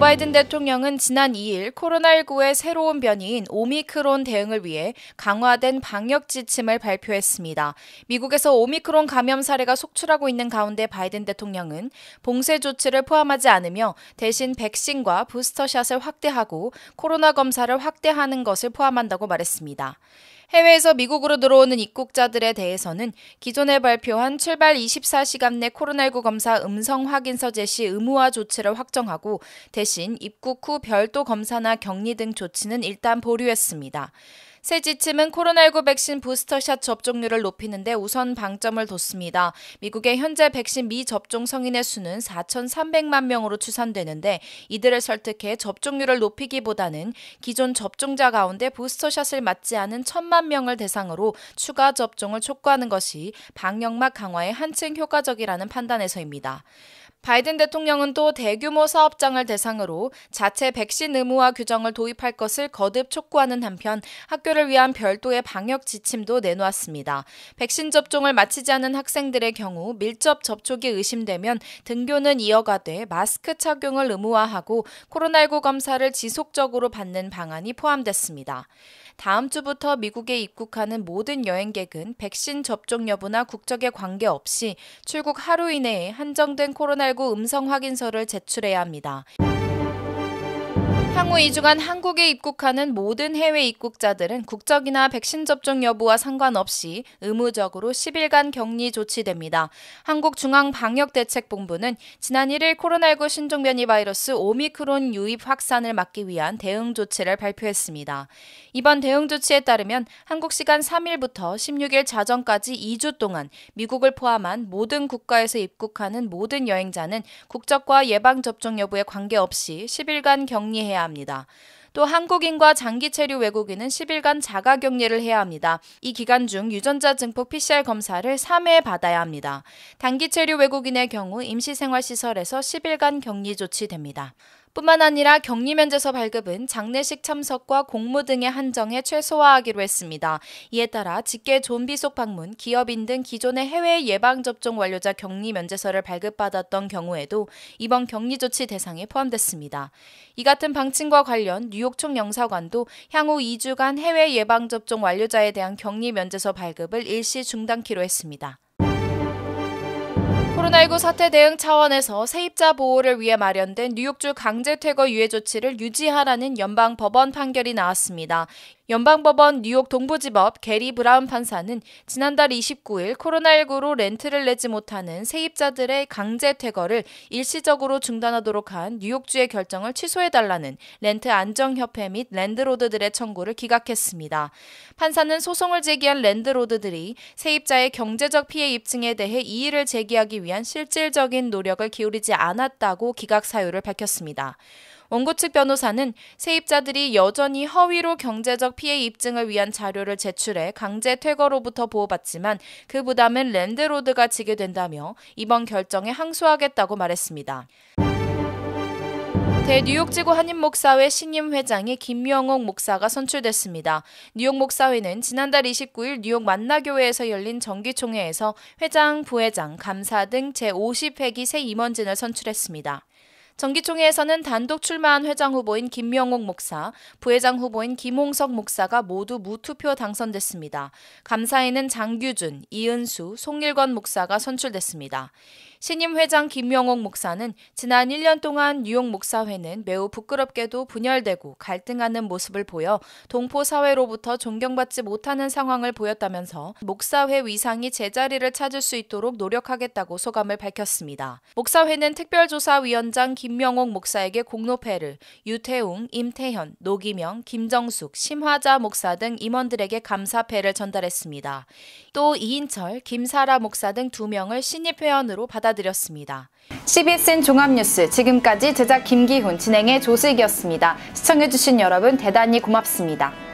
바이든 대통령은 지난 2일 코로나19의 새로운 변이인 오미크론 대응을 위해 강화된 방역 지침을 발표했습니다. 미국에서 오미크론 감염 사례가 속출하고 있는 가운데 바이든 대통령은 봉쇄 조치를 포함하지 않으며 대신 백신과 부스터샷을 확대하고 코로나 검사를 확대하는 것을 포함한다고 말했습니다. 해외에서 미국으로 들어오는 입국자들에 대해서는 기존에 발표한 출발 24시간 내 코로나19 검사 음성 확인서 제시 의무화 조치를 확정하고 대신 입국 후 별도 검사나 격리 등 조치는 일단 보류했습니다. 새 지침은 코로나19 백신 부스터샷 접종률을 높이는데 우선 방점을 뒀습니다. 미국의 현재 백신 미접종 성인의 수는 4,300만 명으로 추산되는데 이들을 설득해 접종률을 높이기보다는 기존 접종자 가운데 부스터샷을 맞지 않은 1,000만 명을 대상으로 추가 접종을 촉구하는 것이 방역막 강화에 한층 효과적이라는 판단에서입니다. 바이든 대통령은 또 대규모 사업장을 대상으로 자체 백신 의무화 규정을 도입할 것을 거듭 촉구하는 한편 학교를 위한 별도의 방역 지침도 내놓았습니다. 백신 접종을 마치지 않은 학생들의 경우 밀접 접촉이 의심되면 등교는 이어가되 마스크 착용을 의무화하고 코로나19 검사를 지속적으로 받는 방안이 포함됐습니다. 다음 주부터 미국에 입국하는 모든 여행객은 백신 접종 여부나 국적에 관계없이 출국 하루 이내에 한정된 코로나 1 9 음성 확인서를 제출해야 합니다. 향후 2주간 한국에 입국하는 모든 해외 입국자들은 국적이나 백신 접종 여부와 상관없이 의무적으로 10일간 격리 조치됩니다. 한국중앙방역대책본부는 지난 1일 코로나19 신종변이 바이러스 오미크론 유입 확산을 막기 위한 대응 조치를 발표했습니다. 이번 대응 조치에 따르면 한국 시간 3일부터 16일 자정까지 2주 동안 미국을 포함한 모든 국가에서 입국하는 모든 여행자는 국적과 예방접종 여부에 관계없이 10일간 격리해야 해야 합니다. 또 한국인과 장기 체류 외국인은 10일간 자가 격리를 해야 합니다. 이 기간 중 유전자 증폭 PCR 검사를 3회 받아야 합니다. 단기 체류 외국인의 경우 임시생활시설에서 10일간 격리 조치됩니다. 뿐만 아니라 격리 면제서 발급은 장례식 참석과 공모 등의 한정에 최소화하기로 했습니다. 이에 따라 직계 좀비 속 방문, 기업인 등 기존의 해외 예방접종 완료자 격리 면제서를 발급받았던 경우에도 이번 격리 조치 대상에 포함됐습니다. 이 같은 방침과 관련 뉴욕 총영사관도 향후 2주간 해외 예방접종 완료자에 대한 격리 면제서 발급을 일시 중단키로 했습니다. 코로나19 사태 대응 차원에서 세입자 보호를 위해 마련된 뉴욕주 강제 퇴거 유예 조치를 유지하라는 연방 법원 판결이 나왔습니다. 연방법원 뉴욕 동부지법 게리 브라운 판사는 지난달 29일 코로나19로 렌트를 내지 못하는 세입자들의 강제 퇴거를 일시적으로 중단하도록 한 뉴욕주의 결정을 취소해달라는 렌트 안정협회 및 랜드로드들의 청구를 기각했습니다. 판사는 소송을 제기한 랜드로드들이 세입자의 경제적 피해 입증에 대해 이의를 제기하기 위한 실질적인 노력을 기울이지 않았다고 기각 사유를 밝혔습니다. 원고 측 변호사는 세입자들이 여전히 허위로 경제적 피해 입증을 위한 자료를 제출해 강제 퇴거로부터 보호받지만 그 부담은 랜드로드가 지게 된다며 이번 결정에 항소하겠다고 말했습니다. 대뉴욕지구 한인목사회 신임 회장이 김명옥 목사가 선출됐습니다. 뉴욕 목사회는 지난달 29일 뉴욕 만나교회에서 열린 정기총회에서 회장, 부회장, 감사 등 제50회기 새 임원진을 선출했습니다. 정기총회에서는 단독 출마한 회장 후보인 김명옥 목사, 부회장 후보인 김홍석 목사가 모두 무투표 당선됐습니다. 감사에는 장규준, 이은수, 송일권 목사가 선출됐습니다. 신임 회장 김명옥 목사는 지난 1년 동안 뉴욕 목사회는 매우 부끄럽게도 분열되고 갈등하는 모습을 보여 동포 사회로부터 존경받지 못하는 상황을 보였다면서 목사회 위상이 제자리를 찾을 수 있도록 노력하겠다고 소감을 밝혔습니다. 목사회는 특별조사위원장 김 김명옥 목사에게 공로패를 유태웅, 임태현, 노기명, 김정숙, 심화자 목사 등 임원들에게 감사패를 전달했습니다. 또 이인철, 김사라 목사 등 두 명을 신입 회원으로 받아들였습니다. CBSN 종합뉴스 지금까지 제작 김기훈 진행의 조슬기였습니다. 시청해주신 여러분 대단히 고맙습니다.